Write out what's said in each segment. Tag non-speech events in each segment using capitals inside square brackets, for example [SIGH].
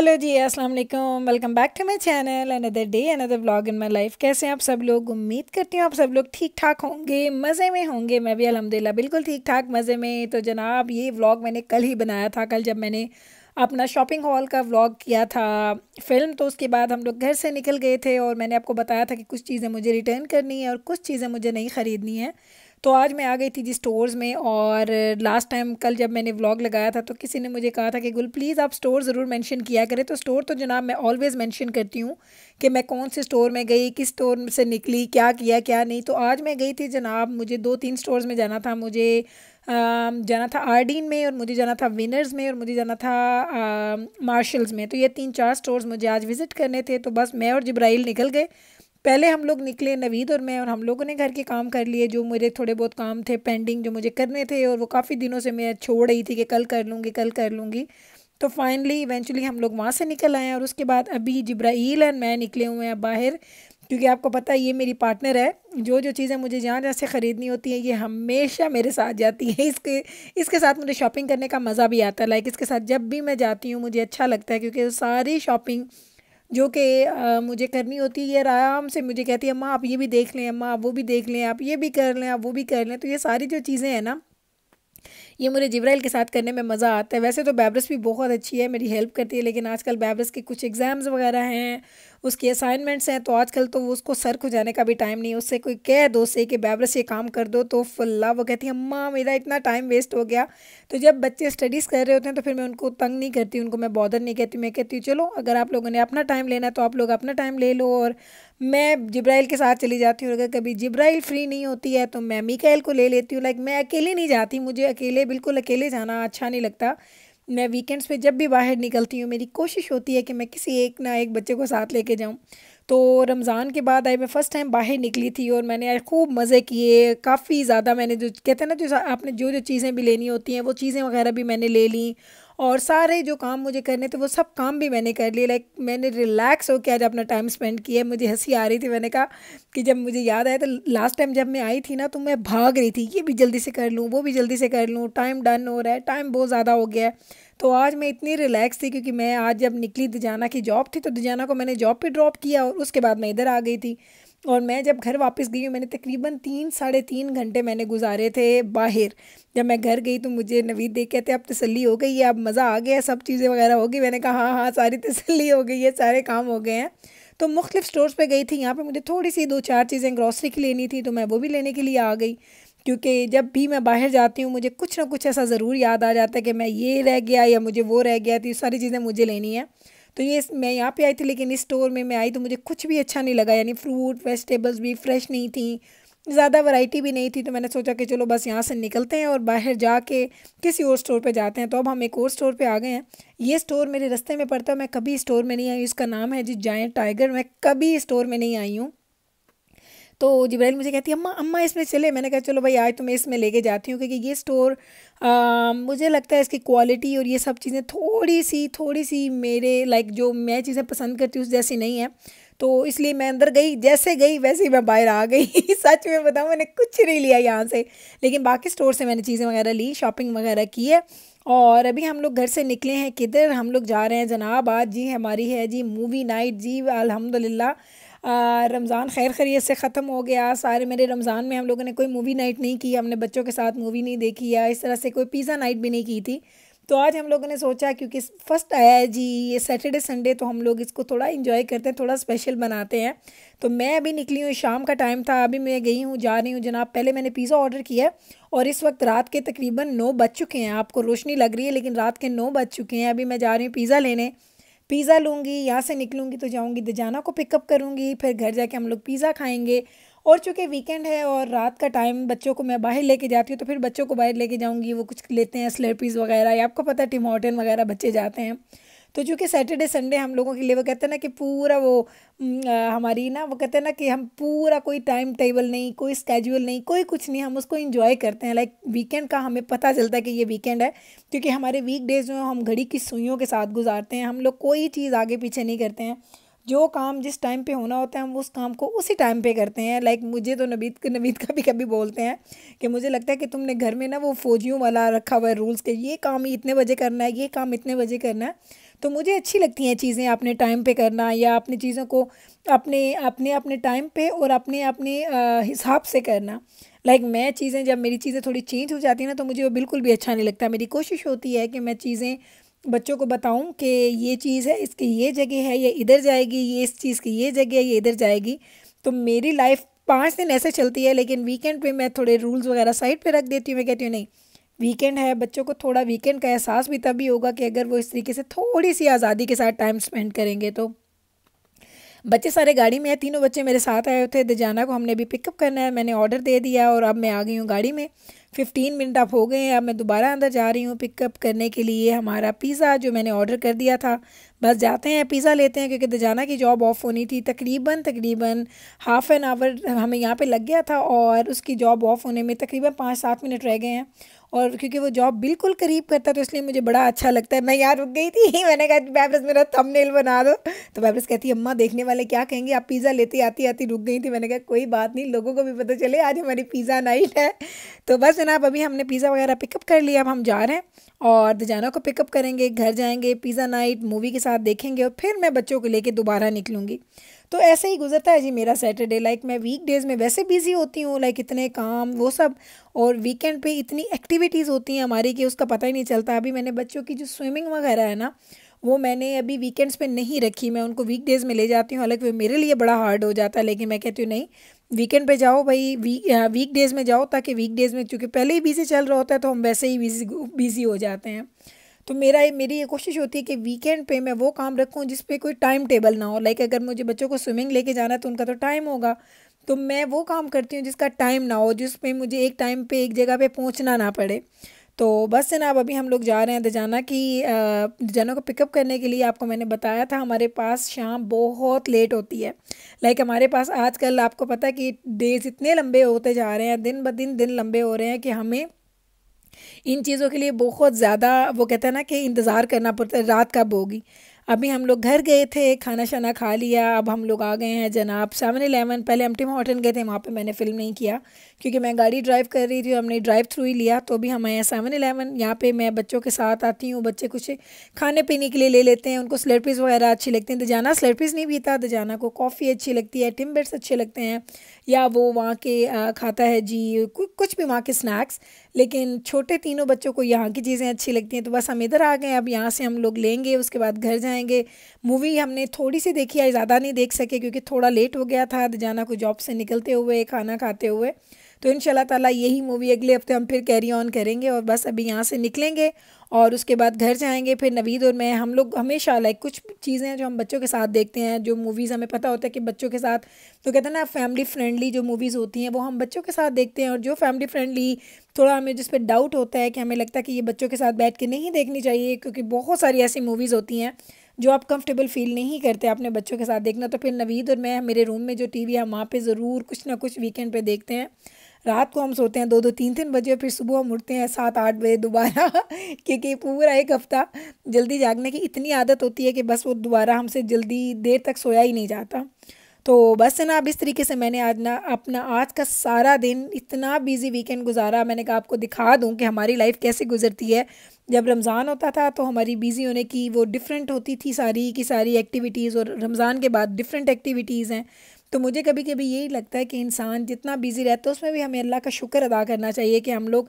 hello जी अस्सलाम वालेकुम welcome back to my channel another day another vlog in my life कैसे हैं आप सब लोग उम्मीद करती हूँ आप सब लोग ठीक ठाक होंगे मज़े में होंगे मैं भी अलहमदिल्ला बिल्कुल ठीक ठाक मज़े में तो जनाब ये व्लॉग मैंने कल ही बनाया था कल जब मैंने अपना शॉपिंग हॉल का व्लॉग किया था फिल्म तो उसके बाद हम लोग घर से निकल गए थे और मैंने आपको बताया था कि कुछ चीज़ें मुझे रिटर्न करनी है और कुछ चीज़ें मुझे नहीं ख़रीदनी है तो आज मैं आ गई थी जी स्टोर्स में और लास्ट टाइम कल जब मैंने व्लॉग लगाया था तो किसी ने मुझे कहा था कि गुल प्लीज़ आप स्टोर ज़रूर मेंशन किया करें तो स्टोर तो जनाब मैं ऑलवेज़ मेंशन करती हूँ कि मैं कौन से स्टोर में गई किस स्टोर से निकली क्या किया क्या नहीं तो आज मैं गई थी जनाब मुझे दो तीन स्टोर में जाना था मुझे जाना था आर्डीन में और मुझे जाना था विनर्स में और मुझे जाना था मार्शल्स में तो ये तीन चार स्टोर्स मुझे आज विज़िट करने थे तो बस मैं और जब्राइल निकल गए पहले हम लोग निकले नवीद और मैं और हम लोगों ने घर के काम कर लिए जो मुझे थोड़े बहुत काम थे पेंडिंग जो मुझे करने थे और वो काफ़ी दिनों से मैं छोड़ रही थी कि कल कर लूँगी कल कर लूँगी तो फाइनली इवेंचुअली हम लोग वहाँ से निकल आए और उसके बाद अभी जब्राइल एंड मैं निकले हुए हैं बाहर क्योंकि आपको पता है ये मेरी पार्टनर है जो जो चीज़ें मुझे जहाँ जहाँ से ख़रीदनी होती हैं ये हमेशा मेरे साथ जाती है इसके इसके साथ मुझे शॉपिंग करने का मज़ा भी आता है लाइक इसके साथ जब भी मैं जाती हूँ मुझे अच्छा लगता है क्योंकि सारी शॉपिंग जो कि मुझे करनी होती है ये आराम से मुझे कहती है अम्मा आप ये भी देख लें अम्मा आप वो भी देख लें आप ये भी कर लें आप वो भी कर लें तो ये सारी जो चीज़ें हैं ना ये मुझे जबराइल के साथ करने में मज़ा आता है वैसे तो बैबरस भी बहुत अच्छी है मेरी हेल्प करती है लेकिन आजकल बैबरस के कुछ एग्ज़ाम्स वगैरह हैं उसके असाइनमेंट्स हैं तो आजकल तो वो उसको सर को जाने का भी टाइम नहीं उससे कोई कह दो से कि बैबरस ये काम कर दो तो फुल्ला वो कहती है अम्मा मेरा इतना टाइम वेस्ट हो गया तो जब बच्चे स्टडीज़ कर रहे होते हैं तो फिर मैं उनको तंग नहीं करती उनको मैं बॉदर नहीं कहती मैं कहती हूँ चलो अगर आप लोगों ने अपना टाइम लेना है तो आप लोग अपना टाइम ले लो और मैं जिब्राइल के साथ चली जाती हूँ अगर कभी जिब्राइल फ्री नहीं होती है तो मैं मिकाइल को ले लेती हूँ लाइक मैं अकेले नहीं जाती मुझे अकेले बिल्कुल अकेले जाना अच्छा नहीं लगता मैं वीकेंड्स पे जब भी बाहर निकलती हूँ मेरी कोशिश होती है कि मैं किसी एक ना एक बच्चे को साथ लेके जाऊँ तो रमज़ान के बाद आई मैं फ़र्स्ट टाइम बाहर निकली थी और मैंने खूब मज़े किए काफ़ी ज़्यादा मैंने जो कहते हैं ना जो आपने जो जो चीज़ें भी लेनी होती हैं वो चीज़ें वगैरह भी मैंने ले ली और सारे जो काम मुझे करने थे वो सब काम भी मैंने कर लिए लाइक मैंने रिलैक्स होकर आज अपना टाइम स्पेंड किया मुझे हंसी आ रही थी मैंने कहा कि जब मुझे याद आया तो लास्ट टाइम जब मैं आई थी ना तो मैं भाग रही थी ये भी जल्दी से कर लूँ वो भी जल्दी से कर लूँ टाइम डन हो रहा है टाइम बहुत ज़्यादा हो गया है तो आज मैं इतनी रिलैक्स थी क्योंकि मैं आज जब निकली दुजाना की जॉब थी तो दुजाना को मैंने जॉब पर ड्रॉप किया और उसके बाद मैं इधर आ गई थी और मैं जब घर वापस गई हूँ मैंने तकरीबन तीन साढ़े तीन घंटे मैंने गुजारे थे बाहर जब मैं घर गई तो मुझे नवीद देख कहते अब तसली हो गई है अब मज़ा आ गया सब चीज़ें वगैरह हो गई मैंने कहा हाँ हाँ सारी तसली हो गई है सारे काम हो गए हैं तो मुख्तफ स्टोर्स पे गई थी यहाँ पे मुझे थोड़ी सी दो चार चीज़ें ग्रॉसरी की लेनी थी तो मैं वो भी लेने के लिए आ गई क्योंकि जब भी मैं बाहर जाती हूँ मुझे कुछ ना कुछ ऐसा ज़रूर याद आ जाता है कि मैं ये रह गया या मुझे वो रह गया तो ये सारी चीज़ें मुझे लेनी है तो ये मैं यहाँ पे आई थी लेकिन इस स्टोर में मैं आई तो मुझे कुछ भी अच्छा नहीं लगा यानी फ्रूट वेजिटेबल्स भी फ्रेश नहीं थी ज़्यादा वैरायटी भी नहीं थी तो मैंने सोचा कि चलो बस यहाँ से निकलते हैं और बाहर जाके किसी और स्टोर पे जाते हैं तो अब हम एक और स्टोर पे आ गए हैं ये स्टोर मेरे रास्ते में पड़ता है मैं कभी स्टोर में नहीं आई इसका नाम है जी जायंट टाइगर मैं कभी स्टोर में नहीं आई हूँ तो जबराइल मुझे कहती है अम्मा अम्मा इसमें चले मैंने कहा चलो भाई आज तो मैं इसमें लेके जाती हूँ क्योंकि ये स्टोर आ, मुझे लगता है इसकी क्वालिटी और ये सब चीज़ें थोड़ी सी थोड़ी सी मेरे लाइक जो मैं चीज़ें पसंद करती हूँ उस जैसी नहीं है तो इसलिए मैं अंदर गई जैसे गई वैसे ही मैं बाहर आ गई [LAUGHS] सच में बताऊँ मैंने कुछ नहीं लिया यहाँ से लेकिन बाकी स्टोर से मैंने चीज़ें वगैरह ली शॉपिंग वगैरह की है और अभी हम लोग घर से निकले हैं किधर हम लोग जा रहे हैं जनाब आज जी हमारी है जी मूवी नाइट जी अलहमदिल्ला रमज़ान खैर खरीत से ख़त्म हो गया सारे मेरे रमज़ान में हम लोगों ने कोई मूवी नाइट नहीं की हमने बच्चों के साथ मूवी नहीं देखी या इस तरह से कोई पिज़्ज़ा नाइट भी नहीं की थी तो आज हम लोगों ने सोचा क्योंकि फर्स्ट आया है जी ये सैटरडे संडे तो हम लोग इसको थोड़ा इन्जॉय करते हैं थोड़ा स्पेशल बनाते हैं तो मैं अभी निकली हूँ शाम का टाइम था अभी मैं गई हूँ जा रही हूँ जनाब पहले मैंने पिज़्ज़ा ऑर्डर किया है और इस वक्त रात के तकरीबन नौ बज चुके हैं आपको रोशनी लग रही है लेकिन रात के नौ बज चुके हैं अभी मैं जा रही हूँ पिज़्ज़ा लेने पिज़्ज़ा लूँगी यहाँ से निकलूँगी तो जाऊँगी दजाना को पिकअप करूँगी फिर घर जाके हम लोग पिज़्ज़ा खाएँगे और चूँकि वीकेंड है और रात का टाइम बच्चों को मैं बाहर लेके जाती हूँ तो फिर बच्चों को बाहर लेके जाऊँगी वो कुछ लेते हैं स्लेपीज़ वगैरह या आपको पता है टिमोटन वगैरह बच्चे जाते हैं तो चूँकि सैटरडे संडे हम लोगों के लिए वो कहते हैं ना कि पूरा वो हमारी ना वो कहते हैं ना कि हम पूरा कोई टाइम टेबल नहीं कोई स्केजुअल नहीं कोई कुछ नहीं हम उसको इंजॉय करते हैं लाइक वीकेंड का हमें पता चलता है कि ये वीकेंड है क्योंकि हमारे वीकडेज जो हैं हम घड़ी की सुइयों के साथ गुजारते हैं हम लोग कोई चीज़ आगे पीछे नहीं करते हैं जो काम जिस टाइम पे होना होता है हम उस काम को उसी टाइम पे करते हैं लाइक मुझे तो नबीद नबीद कभी कभी बोलते हैं कि मुझे लगता है कि तुमने घर में ना वो फौजियों वाला रखा हुआ है रूल्स के ये काम इतने बजे करना है ये काम इतने बजे करना है तो मुझे अच्छी लगती हैं चीज़ें अपने टाइम पे करना या अपनी चीज़ों को अपने अपने अपने टाइम पे और अपने अपने हिसाब से करना लाइक like मैं चीज़ें जब मेरी चीज़ें थोड़ी चेंज हो जाती हैं ना तो मुझे वो बिल्कुल भी अच्छा नहीं लगता मेरी कोशिश होती है कि मैं चीज़ें बच्चों को बताऊं कि ये चीज़ है इसकी ये जगह है ये इधर जाएगी ये इस चीज़ की ये जगह है ये इधर जाएगी तो मेरी लाइफ पाँच दिन ऐसे चलती है लेकिन वीकेंड पे मैं थोड़े रूल्स वगैरह साइड पे रख देती हूँ मैं कहती हूँ नहीं वीकेंड है बच्चों को थोड़ा वीकेंड का एहसास भी तभी होगा कि अगर वो इस तरीके से थोड़ी सी आज़ादी के साथ टाइम स्पेंड करेंगे तो बच्चे सारे गाड़ी में हैं तीनों बच्चे मेरे साथ आए थे दजाना को हमने भी पिकअप करना है मैंने ऑर्डर दे दिया और अब मैं आ गई हूँ गाड़ी में फिफ्टीन मिनट आप हो गए हैं अब मैं दोबारा अंदर जा रही हूँ पिकअप करने के लिए हमारा पिज़्ज़ा जो मैंने ऑर्डर कर दिया था बस जाते हैं पिज़्ज़ा लेते हैं क्योंकि दजाना की जॉब ऑफ़ होनी थी तकरीबन तकरीबन हाफ़ एन आवर हमें यहाँ पे लग गया था और उसकी जॉब ऑफ़ होने में तकरीबन पाँच सात मिनट रह गए हैं और क्योंकि वो जॉब बिल्कुल करीब करता है तो इसलिए मुझे बड़ा अच्छा लगता है मैं यहाँ रुक गई थी [LAUGHS] मैंने कहा बैबरस मेरा थंबनेल बना दो तो बैबरस कहती है अम्मा देखने वाले क्या कहेंगे आप पिज़्ज़ा लेते आती आती रुक गई थी मैंने कहा कोई बात नहीं लोगों को भी पता चले आज हमारी पिज़्ज़ा नाइट है तो बस जनाब अभी हमने पिज़्ज़ा वगैरह पिकअप कर लिया अब हम जा रहे हैं और दजाना को पिकअप करेंगे घर जाएंगे पिज़्ज़ा नाइट मूवी के साथ देखेंगे और फिर मैं बच्चों को लेके दोबारा निकलूँगी तो ऐसे ही गुजरता है जी मेरा सैटरडे लाइक मैं वीक डेज़ में वैसे बिज़ी होती हूँ लाइक इतने काम वो सब और वीकेंड पे इतनी एक्टिविटीज़ होती हैं हमारी कि उसका पता ही नहीं चलता अभी मैंने बच्चों की जो स्विमिंग वगैरह है ना वो मैंने अभी वीकेंड्स पे नहीं रखी मैं उनको वीकडेज़ में ले जाती हूँ हालांकि वो मेरे लिए बड़ा हार्ड हो जाता है लेकिन मैं कहती हूँ नहीं वीकेंड पे जाओ भाई वीक वीक डेज़ में जाओ ताकि वीक डेज़ में चूँकि पहले ही बिज़ी चल रहा होता है तो हम वैसे ही बिज़ी बिज़ी हो जाते हैं तो मेरा मेरी ये कोशिश होती है कि वीकेंड पे मैं वो काम रखूँ जिस पर कोई टाइम टेबल ना हो लाइक अगर मुझे बच्चों को स्विमिंग लेके जाना है तो उनका तो टाइम होगा तो मैं वो काम करती हूँ जिसका टाइम ना हो जिस पर मुझे एक टाइम पे एक जगह पे पहुँचना ना पड़े तो बस अब अभी हम लोग जा रहे हैं दजाना की दजाना को पिकअप करने के लिए आपको मैंने बताया था हमारे पास शाम बहुत लेट होती है लाइक हमारे पास आजकल आपको पता है कि डेज़ इतने लंबे होते जा रहे हैं दिन ब दिन दिन लंबे हो रहे हैं कि हमें इन चीज़ों के लिए बहुत ज़्यादा वो कहते हैं ना कि इंतज़ार करना पड़ता है रात कब होगी अभी हम लोग घर गए थे खाना शाना खा लिया अब हम लोग आ गए हैं जनाब सेवन एलेवन पहले एम टिम होटल गए थे वहाँ पे मैंने फ़िल्म नहीं किया क्योंकि मैं गाड़ी ड्राइव कर रही थी हमने ड्राइव थ्रू ही लिया तो भी हैं सेवन एलेवन यहाँ पर मैं बच्चों के साथ आती हूँ बच्चे कुछ खाने पीने के लिए ले लेते हैं उनको स्लेटपीस वगैरह अच्छी लगती हैं दजाना स्लेटपीस पीस नहीं पीता दजाना को कॉफ़ी अच्छी लगती है टिम बेट्स अच्छे लगते हैं या वो वहाँ के खाता है जी कुछ भी वहाँ के स्नैक्स लेकिन छोटे तीनों बच्चों को यहाँ की चीज़ें अच्छी लगती हैं तो बस हम इधर आ गए अब यहाँ से हम लोग लेंगे उसके बाद घर जाएंगे मूवी हमने थोड़ी सी देखी है ज़्यादा नहीं देख सके क्योंकि थोड़ा लेट हो गया था तो जाना को जॉब से निकलते हुए खाना खाते हुए तो इन ताला यही मूवी अगले हफ्ते हम फिर कैरी ऑन करेंगे और बस अभी यहाँ से निकलेंगे और उसके बाद घर जाएंगे फिर नवीद और मैं हम लोग हमेशा लाइक कुछ चीज़ें जो हम बच्चों के साथ देखते हैं जो मूवीज़ हमें पता होता है कि बच्चों के साथ तो कहते हैं ना फैमिली फ्रेंडली जो मूवीज़ होती हैं वो हम बच्चों के साथ देखते हैं और जो फैमिली फ्रेंडली थोड़ा हमें जिस पर डाउट होता है कि हमें लगता है कि ये बच्चों के साथ बैठ के नहीं देखनी चाहिए क्योंकि बहुत सारी ऐसी मूवीज़ होती हैं जो आप कंफर्टेबल फील नहीं करते अपने बच्चों के साथ देखना तो फिर नवीद और मैं मेरे रूम में जो टीवी है वहाँ पर ज़रूर कुछ ना कुछ वीकेंड पर देखते हैं रात को हम सोते हैं दो दो तीन तीन बजे फिर सुबह हम उठते हैं सात आठ बजे दोबारा [LAUGHS] क्योंकि पूरा एक हफ़्ता जल्दी जागने की इतनी आदत होती है कि बस वो दोबारा हमसे जल्दी देर तक सोया ही नहीं जाता तो बस ना अब इस तरीके से मैंने आज ना अपना आज का सारा दिन इतना बिजी वीकेंड गुजारा मैंने कहा आपको दिखा दूँ कि हमारी लाइफ कैसे गुजरती है जब रमज़ान होता था तो हमारी बिज़ी होने की वो डिफरेंट होती थी सारी की सारी एक्टिविटीज़ और रमज़ान के बाद डिफरेंट एक्टिविटीज़ हैं तो मुझे कभी कभी यही लगता है कि इंसान जितना बिज़ी रहता है उसमें भी हमें अल्लाह का शुक्र अदा करना चाहिए कि हम लोग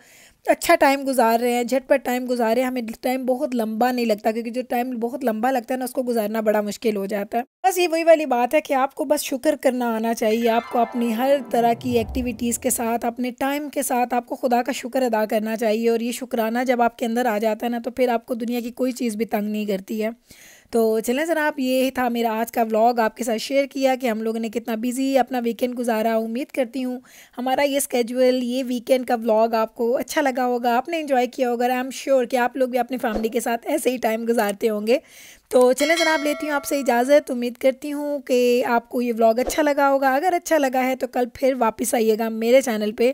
अच्छा टाइम गुजार रहे हैं झटपट टाइम गुजार रहे हैं हमें टाइम बहुत लंबा नहीं लगता क्योंकि जो टाइम बहुत लंबा लगता है ना उसको गुजारना बड़ा मुश्किल हो जाता है बस ये वही वाली बात है कि आपको बस शुक्र करना आना चाहिए आपको अपनी हर तरह की एक्टिविटीज़ के साथ अपने टाइम के साथ आपको खुदा का शुक्र अदा करना चाहिए और ये शुक्राना जब आपके अंदर आ जाए जाता है ना तो फिर आपको दुनिया की कोई चीज़ भी तंग नहीं करती है तो चलें जनाब आप ये था मेरा आज का व्लॉग आपके साथ शेयर किया कि हम लोगों ने कितना बिजी अपना वीकेंड गुजारा उम्मीद करती हूँ हमारा ये स्केजुअल ये वीकेंड का व्लॉग आपको अच्छा लगा होगा आपने इन्जॉय किया होगा आई एम श्योर कि आप लोग भी अपनी फैमिली के साथ ऐसे ही टाइम गुजारते होंगे तो चलें जनाब लेती हूँ आपसे इजाज़त उम्मीद करती हूँ कि आपको ये व्लॉग अच्छा लगा होगा अगर अच्छा लगा है तो कल फिर वापस आइएगा मेरे चैनल पे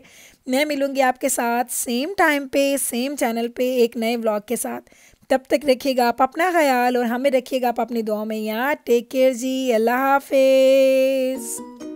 मैं मिलूँगी आपके साथ सेम टाइम पे सेम चैनल पे एक नए व्लॉग के साथ तब तक रखिएगा आप अपना ख्याल और हमें रखिएगा आप अपनी दुआ में यहाँ टेक केयर जी अल्लाह हाफिज़